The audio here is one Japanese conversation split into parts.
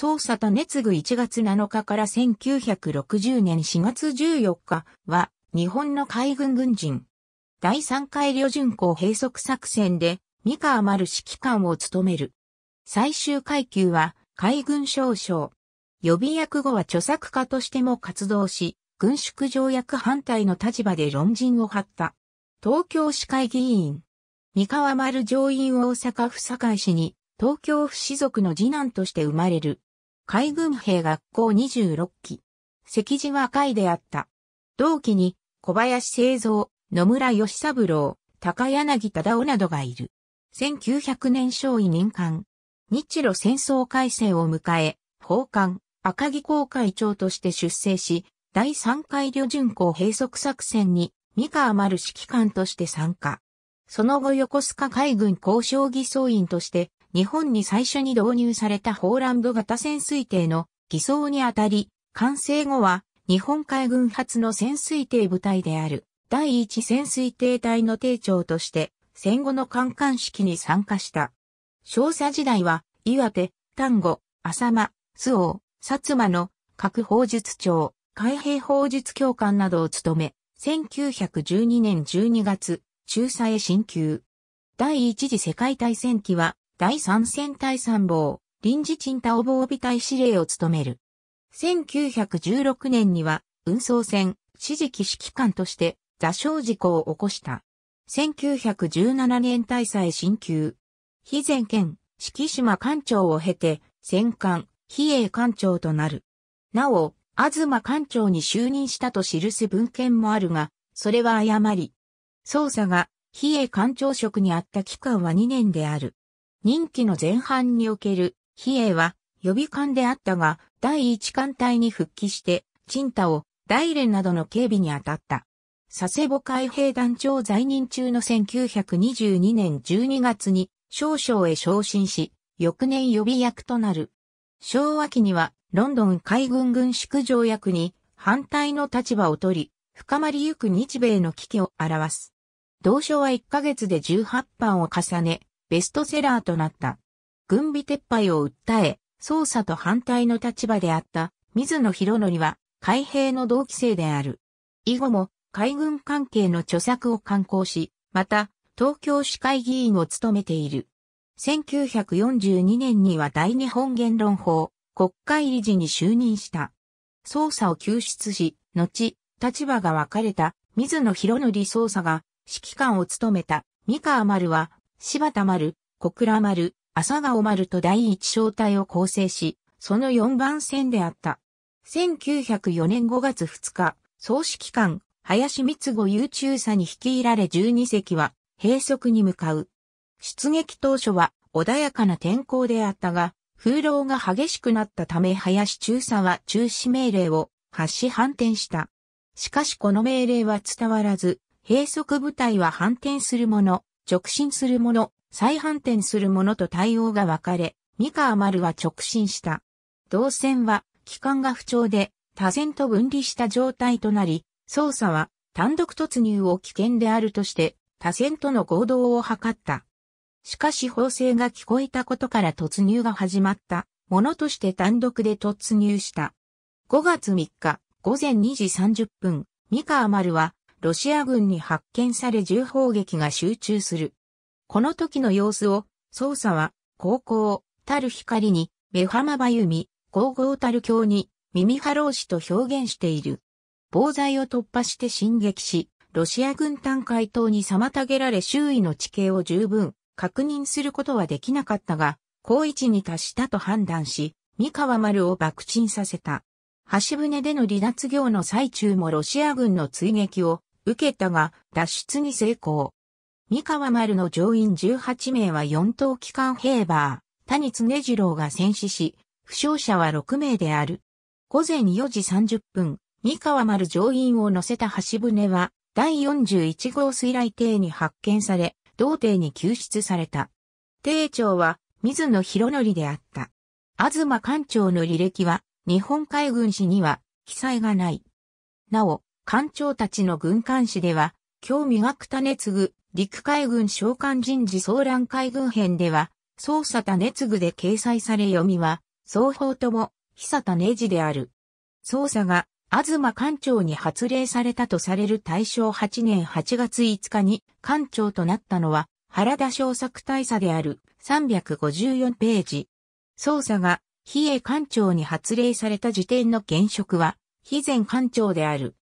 捜査と熱ぐ1月7日から1960年4月14日は日本の海軍軍人。第3回旅順港閉塞作戦で三河丸指揮官を務める。最終階級は海軍少将。予備役後は著作家としても活動し、軍縮条約反対の立場で論陣を張った。東京市会議員。三河丸上院大阪府堺市に東京府士族の次男として生まれる。海軍兵学校26期。石字はいであった。同期に小林製造、野村義三郎、高柳忠夫などがいる。1900年少尉任官。日露戦争改正を迎え、奉還、赤木公会長として出征し、第3回旅順港閉塞作戦に、三河丸指揮官として参加。その後横須賀海軍交渉偽装員として、日本に最初に導入されたホーランド型潜水艇の偽装にあたり、完成後は日本海軍発の潜水艇部隊である第一潜水艇隊の艇長として戦後の艦艦式に参加した。少佐時代は岩手、丹後、浅間、須防、薩摩の各砲術長、海兵砲術教官などを務め、1912年12月、中佐へ進級。第一次世界大戦期は第三戦隊参謀、臨時鎮太防備隊司令を務める。1916年には、運送船、指示機指揮官として、座礁事故を起こした。1917年大佐へ進級。非前県、四季島艦長を経て、戦艦、比叡艦長となる。なお、東艦長に就任したと記す文献もあるが、それは誤り。捜査が、比叡艦長職にあった期間は2年である。任期の前半における、比叡は予備艦であったが、第一艦隊に復帰して、陳太を、大連などの警備に当たった。佐世保海兵団長在任中の1922年12月に少将へ昇進し、翌年予備役となる。昭和期にはロンドン海軍軍縮条約に反対の立場を取り、深まりゆく日米の危機を表す。同省は1ヶ月で18班を重ね、ベストセラーとなった。軍備撤廃を訴え、捜査と反対の立場であった水野博則は海兵の同期生である。以後も海軍関係の著作を刊行し、また東京市会議員を務めている。1942年には大日本言論法国会理事に就任した。捜査を救出し、後、立場が分かれた水野博則捜査が指揮官を務めた三河丸は柴田丸、小倉丸、朝顔丸と第一小隊を構成し、その4番線であった。1904年5月2日、総指揮官、林光吾優中佐に率いられ12隻は、閉塞に向かう。出撃当初は穏やかな天候であったが、風浪が激しくなったため林中佐は中止命令を発し反転した。しかしこの命令は伝わらず、閉塞部隊は反転するもの直進するもの、再反転するものと対応が分かれ、三河丸は直進した。動線は、機関が不調で、多線と分離した状態となり、捜査は、単独突入を危険であるとして、多線との合同を図った。しかし法制が聞こえたことから突入が始まった、ものとして単独で突入した。5月3日、午前2時30分、三河丸は、ロシア軍に発見され銃砲撃が集中する。この時の様子を、捜査は、高校、たる光に、目浜ばゆみ、ゴーたる教に、耳波浪士と表現している。防災を突破して進撃し、ロシア軍艦海等に妨げられ周囲の地形を十分確認することはできなかったが、高位置に達したと判断し、三河丸を爆沈させた。橋船での離脱業の最中もロシア軍の追撃を受けたが脱出に成功。三河丸の乗員18名は4等機関ヘーバー、谷常次郎が戦死し、負傷者は6名である。午前4時30分、三河丸乗員を乗せた橋船は、第41号水雷艇に発見され、同艇に救出された。艇長は、水野博則であった。東艦長の履歴は、日本海軍史には記載がない。なお、艦長たちの軍艦史では、興味がく種継陸海軍召喚人事騒乱海軍編では、捜査種継で掲載され読みは、双方とも、久種字である。捜査が、東艦長に発令されたとされる大正8年8月5日に艦長となったのは原田小作大佐である354ページ。捜査が比叡艦長に発令された時点の現職は非前官庁である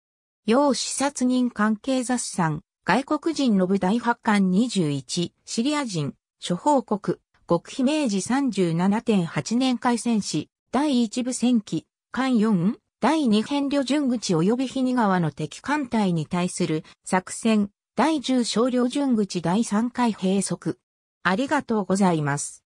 要視察人関係雑誌3、外国人の部大発刊21、シリア人、諸報国、極秘明治37.8年開戦史、第1部戦記、艦4、第2編旅順口及び日に川の敵艦隊に対する作戦、第10少旅順口第3回閉塞。ありがとうございます。